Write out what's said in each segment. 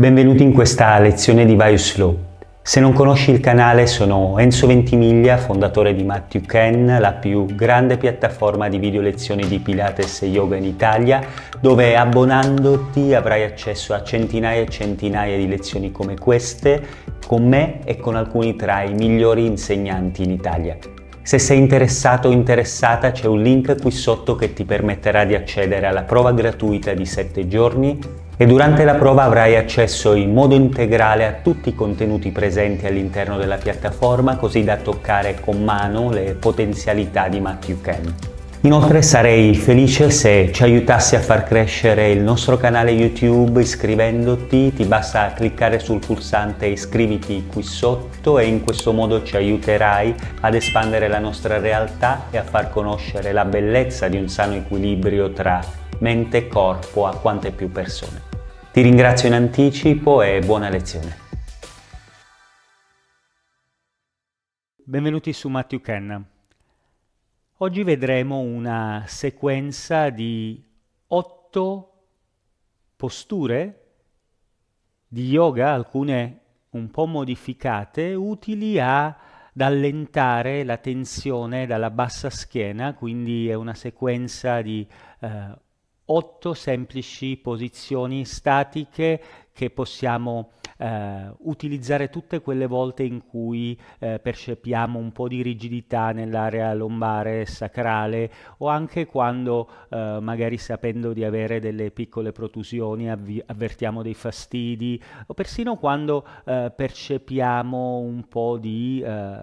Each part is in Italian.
Benvenuti in questa lezione di Biosflow. Se non conosci il canale sono Enzo Ventimiglia, fondatore di Matthew Ken, la più grande piattaforma di video lezioni di Pilates e Yoga in Italia, dove abbonandoti avrai accesso a centinaia e centinaia di lezioni come queste, con me e con alcuni tra i migliori insegnanti in Italia. Se sei interessato o interessata c'è un link qui sotto che ti permetterà di accedere alla prova gratuita di 7 giorni e durante la prova avrai accesso in modo integrale a tutti i contenuti presenti all'interno della piattaforma così da toccare con mano le potenzialità di Matthew Ken. Inoltre sarei felice se ci aiutassi a far crescere il nostro canale YouTube iscrivendoti, ti basta cliccare sul pulsante iscriviti qui sotto e in questo modo ci aiuterai ad espandere la nostra realtà e a far conoscere la bellezza di un sano equilibrio tra mente e corpo a quante più persone. Ti ringrazio in anticipo e buona lezione. Benvenuti su Matthew Kenna. Oggi vedremo una sequenza di otto posture di yoga, alcune un po' modificate, utili ad allentare la tensione dalla bassa schiena, quindi è una sequenza di eh, otto semplici posizioni statiche che possiamo eh, utilizzare tutte quelle volte in cui eh, percepiamo un po' di rigidità nell'area lombare sacrale o anche quando eh, magari sapendo di avere delle piccole protusioni avvertiamo dei fastidi o persino quando eh, percepiamo un po' di eh,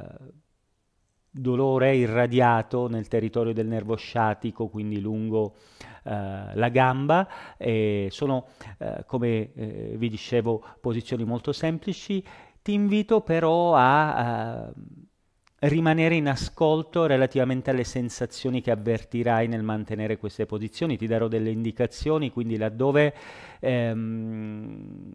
dolore irradiato nel territorio del nervo sciatico, quindi lungo eh, la gamba. E sono, eh, come eh, vi dicevo, posizioni molto semplici. Ti invito però a, a eh, rimanere in ascolto relativamente alle sensazioni che avvertirai nel mantenere queste posizioni. Ti darò delle indicazioni, quindi laddove... Ehm,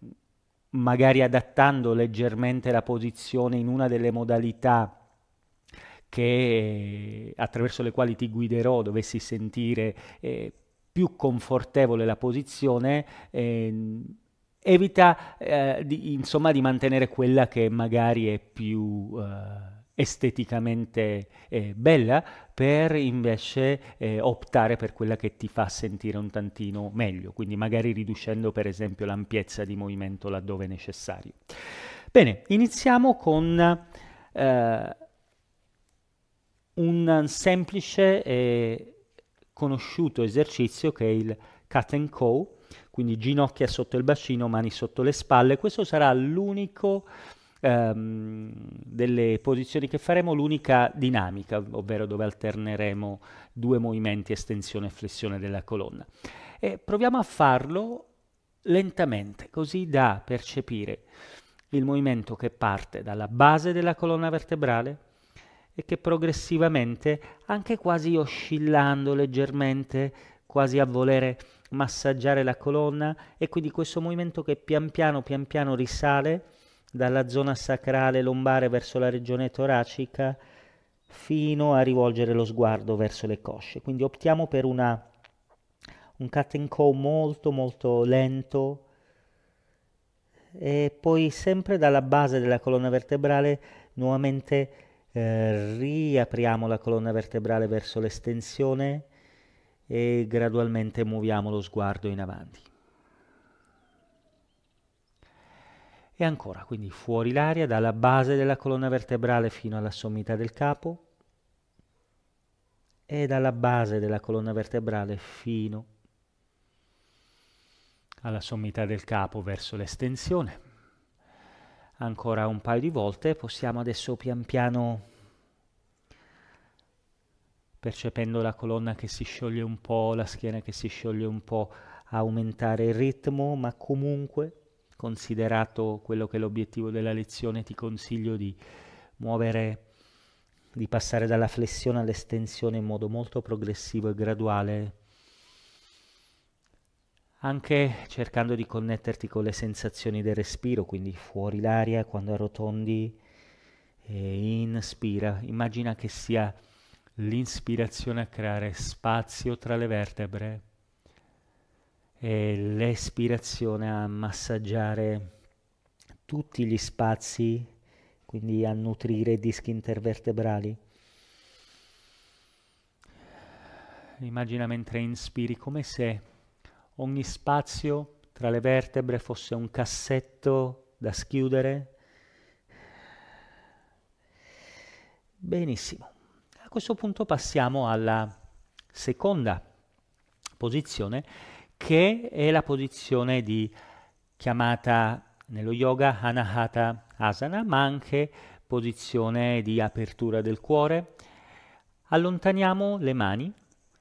magari adattando leggermente la posizione in una delle modalità che, attraverso le quali ti guiderò dovessi sentire eh, più confortevole la posizione, eh, evita eh, di, insomma di mantenere quella che magari è più eh, esteticamente eh, bella per invece eh, optare per quella che ti fa sentire un tantino meglio, quindi magari riducendo per esempio l'ampiezza di movimento laddove necessario. Bene, iniziamo con eh, un semplice e conosciuto esercizio che è il cut and cow, quindi ginocchia sotto il bacino, mani sotto le spalle. Questo sarà l'unico ehm, delle posizioni che faremo, l'unica dinamica, ovvero dove alterneremo due movimenti estensione e flessione della colonna. E proviamo a farlo lentamente, così da percepire il movimento che parte dalla base della colonna vertebrale, e che progressivamente, anche quasi oscillando leggermente, quasi a volere massaggiare la colonna, e quindi questo movimento che pian piano, pian piano risale dalla zona sacrale lombare verso la regione toracica fino a rivolgere lo sguardo verso le cosce. Quindi optiamo per una, un cut and go molto molto lento e poi sempre dalla base della colonna vertebrale nuovamente eh, riapriamo la colonna vertebrale verso l'estensione e gradualmente muoviamo lo sguardo in avanti. E ancora, quindi fuori l'aria dalla base della colonna vertebrale fino alla sommità del capo e dalla base della colonna vertebrale fino alla sommità del capo verso l'estensione. Ancora un paio di volte possiamo adesso pian piano percependo la colonna che si scioglie un po', la schiena che si scioglie un po', aumentare il ritmo, ma comunque, considerato quello che è l'obiettivo della lezione, ti consiglio di muovere, di passare dalla flessione all'estensione in modo molto progressivo e graduale, anche cercando di connetterti con le sensazioni del respiro, quindi fuori l'aria quando arrotondi e inspira, immagina che sia l'inspirazione a creare spazio tra le vertebre e l'espirazione a massaggiare tutti gli spazi, quindi a nutrire i dischi intervertebrali. Immagina mentre inspiri come se ogni spazio tra le vertebre fosse un cassetto da schiudere. Benissimo questo punto passiamo alla seconda posizione che è la posizione di chiamata nello yoga Anahata Asana, ma anche posizione di apertura del cuore. Allontaniamo le mani,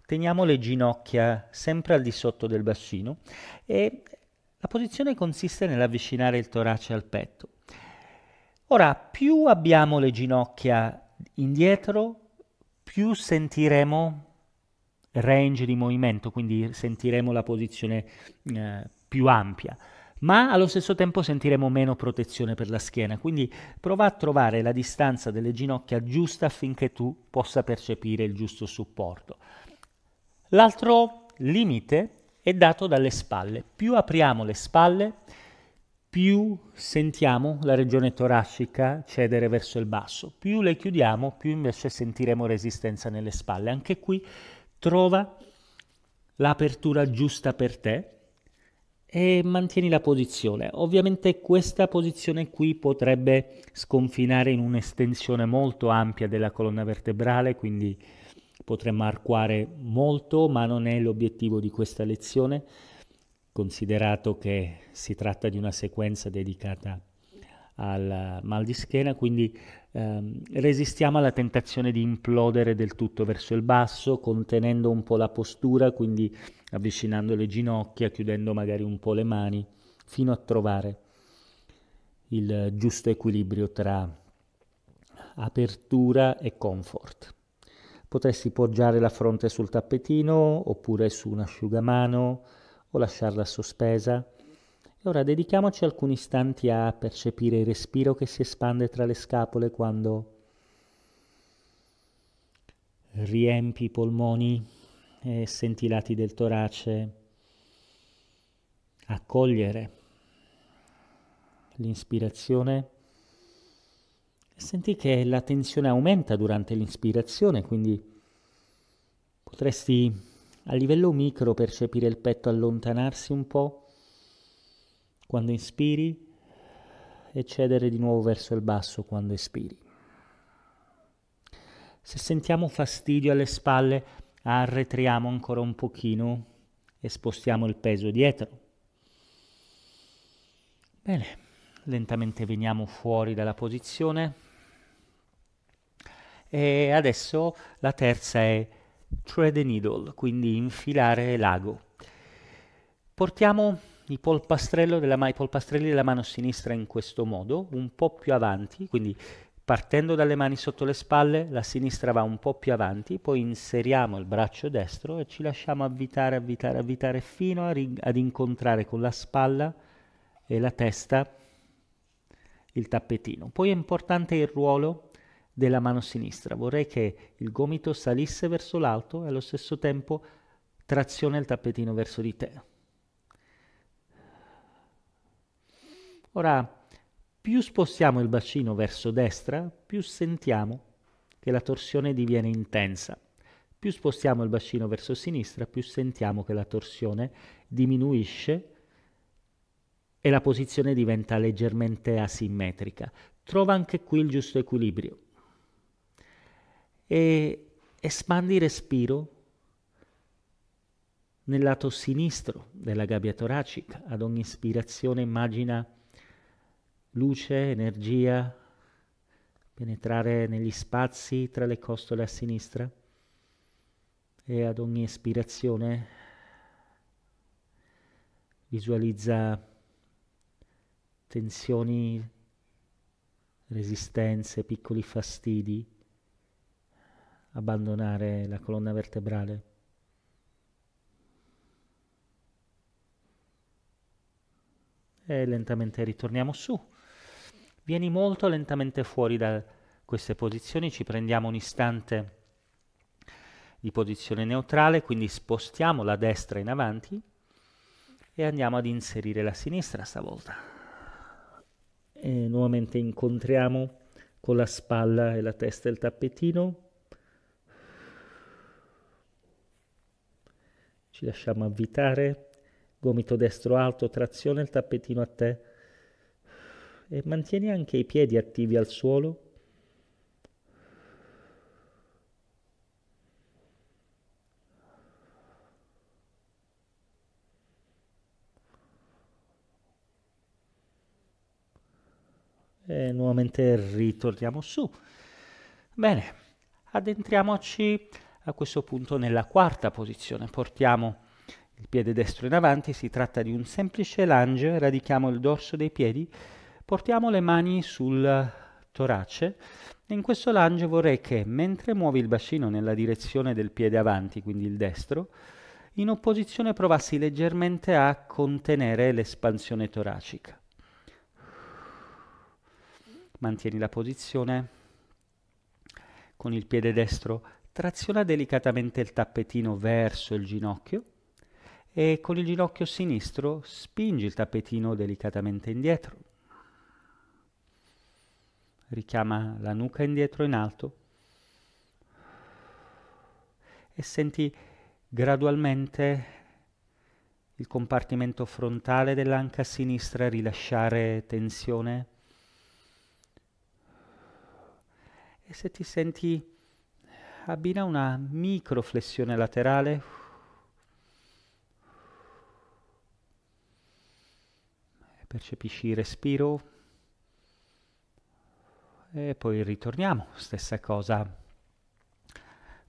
teniamo le ginocchia sempre al di sotto del bacino e la posizione consiste nell'avvicinare il torace al petto. Ora, più abbiamo le ginocchia indietro, più sentiremo range di movimento, quindi sentiremo la posizione eh, più ampia, ma allo stesso tempo sentiremo meno protezione per la schiena, quindi prova a trovare la distanza delle ginocchia giusta affinché tu possa percepire il giusto supporto. L'altro limite è dato dalle spalle, più apriamo le spalle, più sentiamo la regione toracica cedere verso il basso, più le chiudiamo, più invece sentiremo resistenza nelle spalle. Anche qui trova l'apertura giusta per te e mantieni la posizione. Ovviamente questa posizione qui potrebbe sconfinare in un'estensione molto ampia della colonna vertebrale, quindi potremmo arcuare molto, ma non è l'obiettivo di questa lezione considerato che si tratta di una sequenza dedicata al mal di schiena, quindi ehm, resistiamo alla tentazione di implodere del tutto verso il basso, contenendo un po' la postura, quindi avvicinando le ginocchia, chiudendo magari un po' le mani, fino a trovare il giusto equilibrio tra apertura e comfort. Potresti poggiare la fronte sul tappetino oppure su un asciugamano, o lasciarla sospesa. E ora dedichiamoci alcuni istanti a percepire il respiro che si espande tra le scapole quando riempi i polmoni e senti i lati del torace accogliere l'inspirazione. Senti che la tensione aumenta durante l'inspirazione, quindi potresti a livello micro percepire il petto allontanarsi un po' quando inspiri e cedere di nuovo verso il basso quando espiri. Se sentiamo fastidio alle spalle, arretriamo ancora un pochino e spostiamo il peso dietro. Bene, lentamente veniamo fuori dalla posizione. E adesso la terza è thread the needle, quindi infilare l'ago. Portiamo i polpastrelli della mano sinistra in questo modo, un po' più avanti, quindi partendo dalle mani sotto le spalle, la sinistra va un po' più avanti, poi inseriamo il braccio destro e ci lasciamo avvitare, avvitare, avvitare fino ad incontrare con la spalla e la testa il tappetino. Poi è importante il ruolo della mano sinistra. Vorrei che il gomito salisse verso l'alto e allo stesso tempo trazione il tappetino verso di te. Ora, più spostiamo il bacino verso destra, più sentiamo che la torsione diviene intensa. Più spostiamo il bacino verso sinistra, più sentiamo che la torsione diminuisce e la posizione diventa leggermente asimmetrica. Trova anche qui il giusto equilibrio e espandi respiro nel lato sinistro della gabbia toracica. Ad ogni ispirazione immagina luce, energia penetrare negli spazi tra le costole a sinistra e ad ogni espirazione visualizza tensioni, resistenze, piccoli fastidi abbandonare la colonna vertebrale. E lentamente ritorniamo su. Vieni molto lentamente fuori da queste posizioni, ci prendiamo un istante di posizione neutrale, quindi spostiamo la destra in avanti e andiamo ad inserire la sinistra stavolta. E nuovamente incontriamo con la spalla e la testa il tappetino ci lasciamo avvitare, gomito destro alto, trazione il tappetino a te e mantieni anche i piedi attivi al suolo. E nuovamente ritorniamo su. Bene, addentriamoci a questo punto nella quarta posizione. Portiamo il piede destro in avanti, si tratta di un semplice lunge, radichiamo il dorso dei piedi, portiamo le mani sul torace in questo lunge vorrei che mentre muovi il bacino nella direzione del piede avanti, quindi il destro, in opposizione provassi leggermente a contenere l'espansione toracica. Mantieni la posizione con il piede destro Traziona delicatamente il tappetino verso il ginocchio e con il ginocchio sinistro spingi il tappetino delicatamente indietro. Richiama la nuca indietro in alto e senti gradualmente il compartimento frontale dell'anca sinistra rilasciare tensione. E se ti senti abbina una microflessione laterale. Percepisci il respiro. E poi ritorniamo, stessa cosa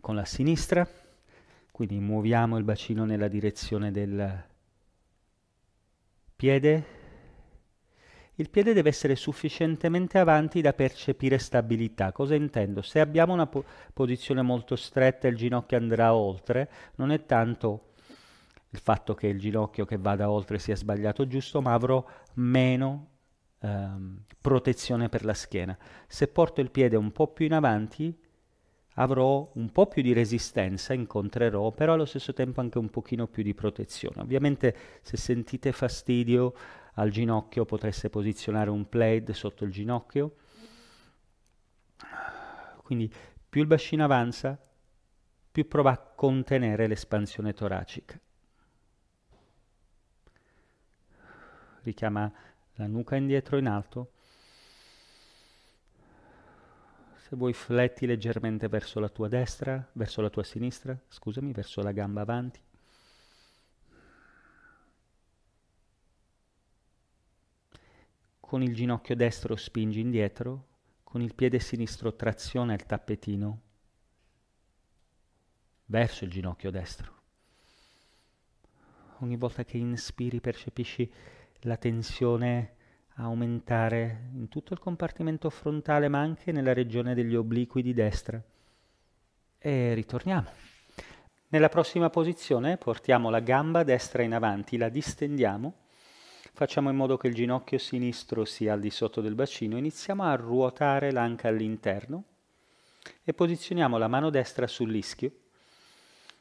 con la sinistra. Quindi muoviamo il bacino nella direzione del piede il piede deve essere sufficientemente avanti da percepire stabilità. Cosa intendo? Se abbiamo una po posizione molto stretta e il ginocchio andrà oltre, non è tanto il fatto che il ginocchio che vada oltre sia sbagliato o giusto, ma avrò meno ehm, protezione per la schiena. Se porto il piede un po' più in avanti, avrò un po' più di resistenza, incontrerò, però allo stesso tempo anche un pochino più di protezione. Ovviamente se sentite fastidio al ginocchio, potreste posizionare un plaid sotto il ginocchio. Quindi più il bacino avanza, più prova a contenere l'espansione toracica. Richiama la nuca indietro in alto. Se vuoi fletti leggermente verso la tua destra, verso la tua sinistra, scusami, verso la gamba avanti. con il ginocchio destro spingi indietro, con il piede sinistro traziona il tappetino verso il ginocchio destro. Ogni volta che inspiri percepisci la tensione aumentare in tutto il compartimento frontale ma anche nella regione degli obliqui di destra. E ritorniamo. Nella prossima posizione portiamo la gamba destra in avanti, la distendiamo Facciamo in modo che il ginocchio sinistro sia al di sotto del bacino. Iniziamo a ruotare l'anca all'interno e posizioniamo la mano destra sull'ischio.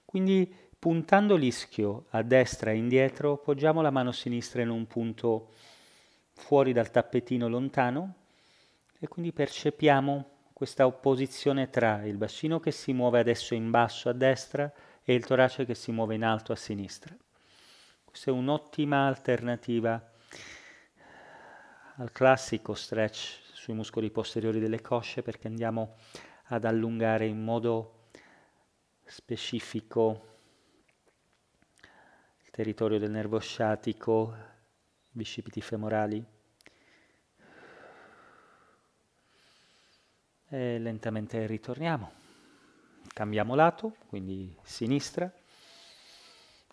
Quindi puntando l'ischio a destra e indietro, poggiamo la mano sinistra in un punto fuori dal tappetino lontano e quindi percepiamo questa opposizione tra il bacino che si muove adesso in basso a destra e il torace che si muove in alto a sinistra. Questa è un'ottima alternativa al classico stretch sui muscoli posteriori delle cosce perché andiamo ad allungare in modo specifico il territorio del nervo sciatico, i bicipiti femorali. E lentamente ritorniamo. Cambiamo lato, quindi sinistra,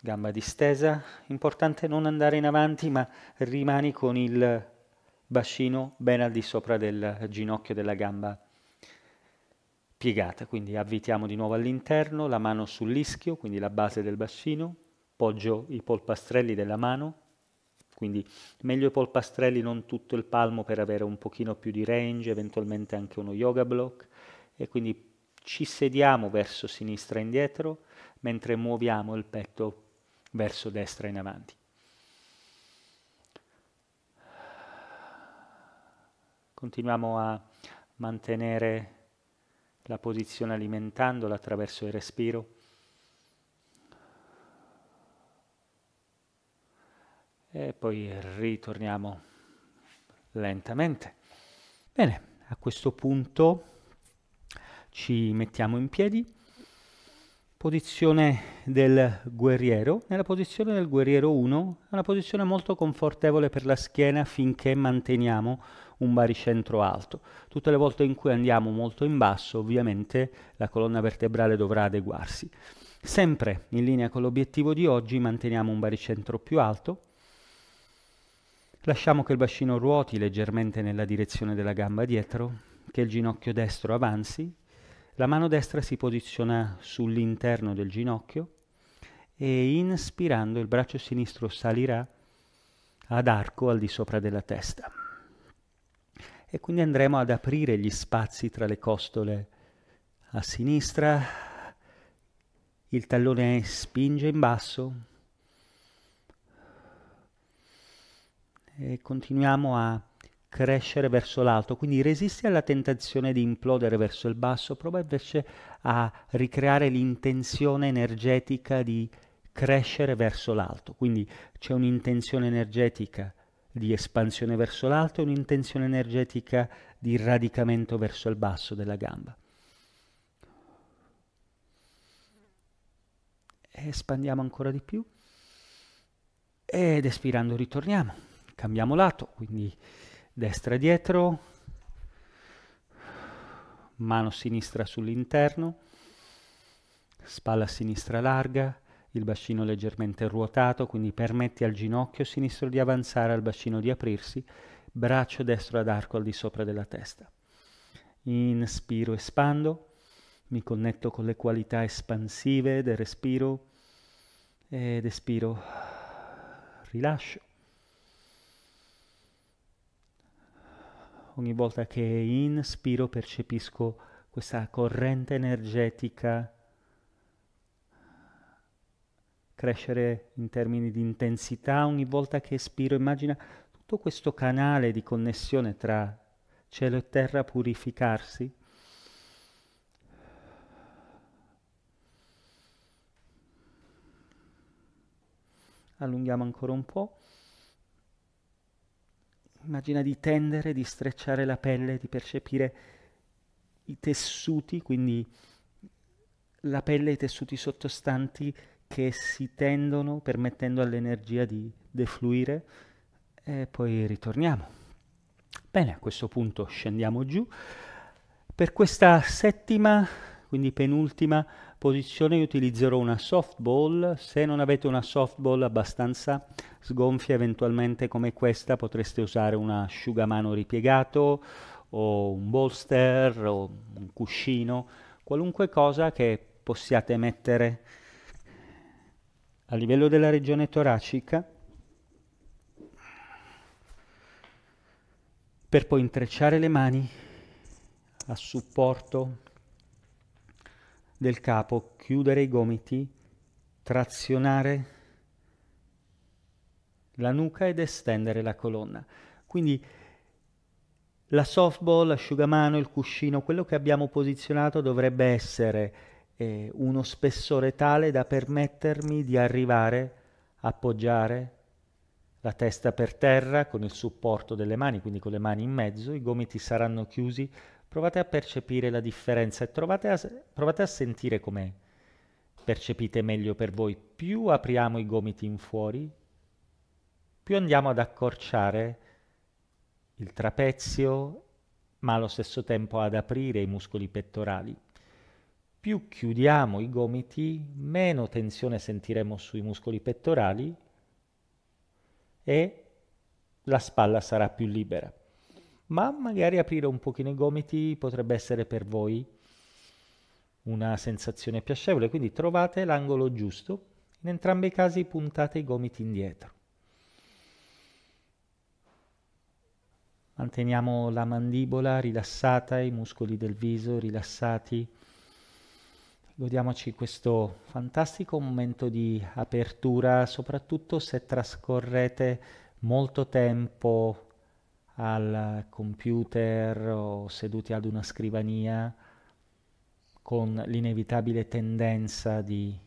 gamba distesa, importante non andare in avanti ma rimani con il bacino ben al di sopra del ginocchio della gamba piegata, quindi avvitiamo di nuovo all'interno, la mano sull'ischio, quindi la base del bacino, poggio i polpastrelli della mano, quindi meglio i polpastrelli, non tutto il palmo per avere un pochino più di range, eventualmente anche uno yoga block, e quindi ci sediamo verso sinistra e indietro, mentre muoviamo il petto verso destra in avanti. Continuiamo a mantenere la posizione alimentandola attraverso il respiro. E poi ritorniamo lentamente. Bene, a questo punto ci mettiamo in piedi posizione del guerriero. Nella posizione del guerriero 1 è una posizione molto confortevole per la schiena finché manteniamo un baricentro alto. Tutte le volte in cui andiamo molto in basso, ovviamente la colonna vertebrale dovrà adeguarsi. Sempre in linea con l'obiettivo di oggi, manteniamo un baricentro più alto. Lasciamo che il bacino ruoti leggermente nella direzione della gamba dietro, che il ginocchio destro avanzi, la mano destra si posiziona sull'interno del ginocchio e inspirando il braccio sinistro salirà ad arco al di sopra della testa. E quindi andremo ad aprire gli spazi tra le costole a sinistra, il tallone spinge in basso e continuiamo a crescere verso l'alto, quindi resisti alla tentazione di implodere verso il basso, prova invece a ricreare l'intenzione energetica di crescere verso l'alto, quindi c'è un'intenzione energetica di espansione verso l'alto e un'intenzione energetica di radicamento verso il basso della gamba. Espandiamo ancora di più ed espirando ritorniamo, cambiamo lato, quindi destra dietro, mano sinistra sull'interno, spalla sinistra larga, il bacino leggermente ruotato, quindi permette al ginocchio sinistro di avanzare, al bacino di aprirsi, braccio destro ad arco al di sopra della testa. Inspiro, espando, mi connetto con le qualità espansive del respiro ed espiro, rilascio. ogni volta che inspiro percepisco questa corrente energetica crescere in termini di intensità ogni volta che espiro. Immagina tutto questo canale di connessione tra cielo e terra purificarsi. Allunghiamo ancora un po' immagina di tendere, di strecciare la pelle, di percepire i tessuti, quindi la pelle e i tessuti sottostanti che si tendono permettendo all'energia di defluire e poi ritorniamo. Bene, a questo punto scendiamo giù. Per questa settima quindi penultima posizione io utilizzerò una softball, se non avete una softball abbastanza sgonfia eventualmente come questa potreste usare un asciugamano ripiegato o un bolster o un cuscino, qualunque cosa che possiate mettere a livello della regione toracica per poi intrecciare le mani a supporto del capo, chiudere i gomiti, trazionare la nuca ed estendere la colonna. Quindi la softball, l'asciugamano, il cuscino, quello che abbiamo posizionato dovrebbe essere eh, uno spessore tale da permettermi di arrivare, a appoggiare la testa per terra con il supporto delle mani, quindi con le mani in mezzo, i gomiti saranno chiusi Provate a percepire la differenza e a, provate a sentire com'è. Percepite meglio per voi. Più apriamo i gomiti in fuori, più andiamo ad accorciare il trapezio, ma allo stesso tempo ad aprire i muscoli pettorali. Più chiudiamo i gomiti, meno tensione sentiremo sui muscoli pettorali e la spalla sarà più libera ma magari aprire un pochino i gomiti potrebbe essere per voi una sensazione piacevole, quindi trovate l'angolo giusto, in entrambi i casi puntate i gomiti indietro. Manteniamo la mandibola rilassata, i muscoli del viso rilassati. Godiamoci questo fantastico momento di apertura, soprattutto se trascorrete molto tempo al computer o seduti ad una scrivania con l'inevitabile tendenza di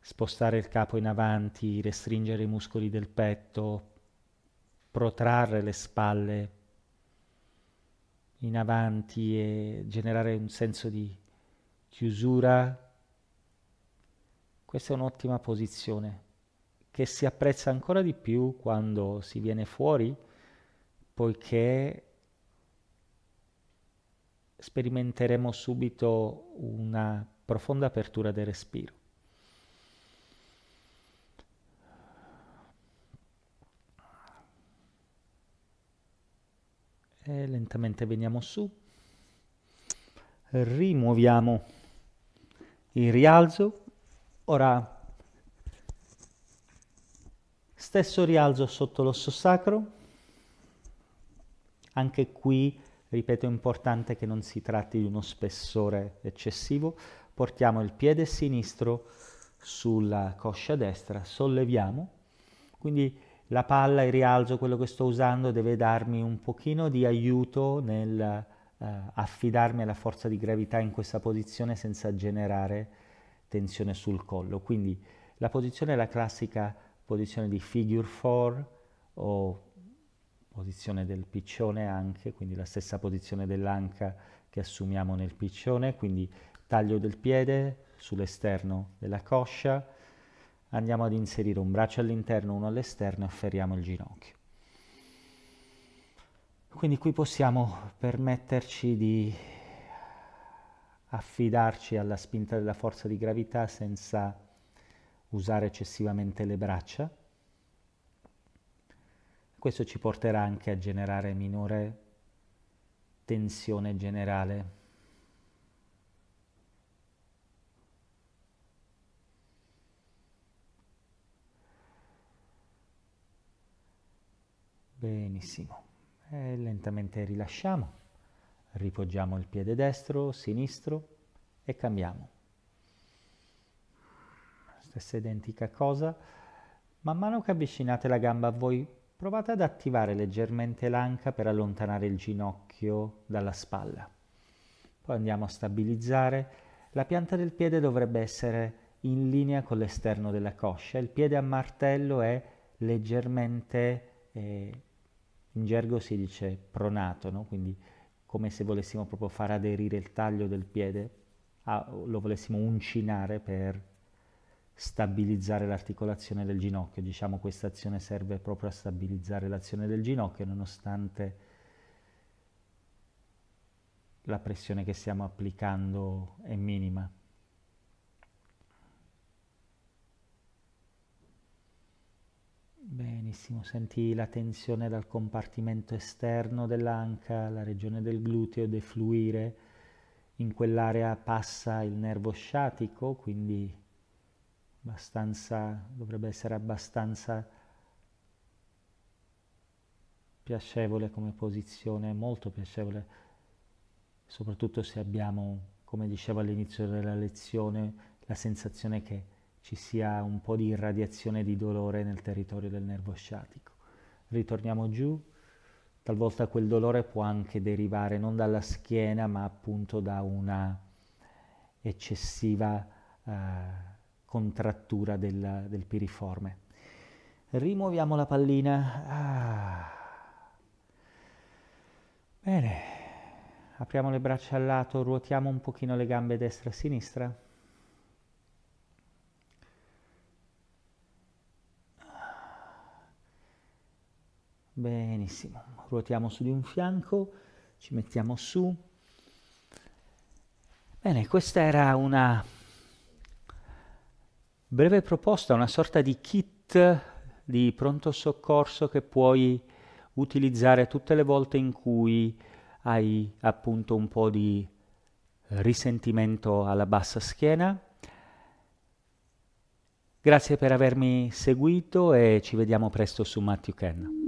spostare il capo in avanti, restringere i muscoli del petto, protrarre le spalle in avanti e generare un senso di chiusura. Questa è un'ottima posizione che si apprezza ancora di più quando si viene fuori poiché sperimenteremo subito una profonda apertura del respiro. E lentamente veniamo su, rimuoviamo il rialzo, ora stesso rialzo sotto l'osso sacro, anche qui, ripeto, è importante che non si tratti di uno spessore eccessivo. Portiamo il piede sinistro sulla coscia destra, solleviamo, quindi la palla, il rialzo, quello che sto usando deve darmi un pochino di aiuto nel eh, affidarmi alla forza di gravità in questa posizione senza generare tensione sul collo. Quindi la posizione è la classica posizione di figure 4 o posizione del piccione anche, quindi la stessa posizione dell'anca che assumiamo nel piccione, quindi taglio del piede sull'esterno della coscia, andiamo ad inserire un braccio all'interno, uno all'esterno e afferriamo il ginocchio. Quindi qui possiamo permetterci di affidarci alla spinta della forza di gravità senza usare eccessivamente le braccia questo ci porterà anche a generare minore tensione generale. Benissimo. E lentamente rilasciamo. Ripoggiamo il piede destro, sinistro e cambiamo. Stessa identica cosa. Man mano che avvicinate la gamba a voi provate ad attivare leggermente l'anca per allontanare il ginocchio dalla spalla. Poi andiamo a stabilizzare. La pianta del piede dovrebbe essere in linea con l'esterno della coscia. Il piede a martello è leggermente, eh, in gergo si dice pronato, no? quindi come se volessimo proprio far aderire il taglio del piede, a, lo volessimo uncinare per stabilizzare l'articolazione del ginocchio. Diciamo questa azione serve proprio a stabilizzare l'azione del ginocchio nonostante la pressione che stiamo applicando è minima. Benissimo, senti la tensione dal compartimento esterno dell'anca, la regione del gluteo defluire, in quell'area passa il nervo sciatico, quindi abbastanza, dovrebbe essere abbastanza piacevole come posizione, molto piacevole, soprattutto se abbiamo, come dicevo all'inizio della lezione, la sensazione che ci sia un po' di irradiazione di dolore nel territorio del nervo sciatico. Ritorniamo giù, talvolta quel dolore può anche derivare non dalla schiena ma appunto da una eccessiva... Eh, contrattura del, del piriforme. Rimuoviamo la pallina. Ah. Bene, apriamo le braccia al lato, ruotiamo un pochino le gambe destra e sinistra. Benissimo, ruotiamo su di un fianco, ci mettiamo su. Bene, questa era una breve proposta, una sorta di kit di pronto soccorso che puoi utilizzare tutte le volte in cui hai appunto un po' di risentimento alla bassa schiena. Grazie per avermi seguito e ci vediamo presto su Matthew Ken.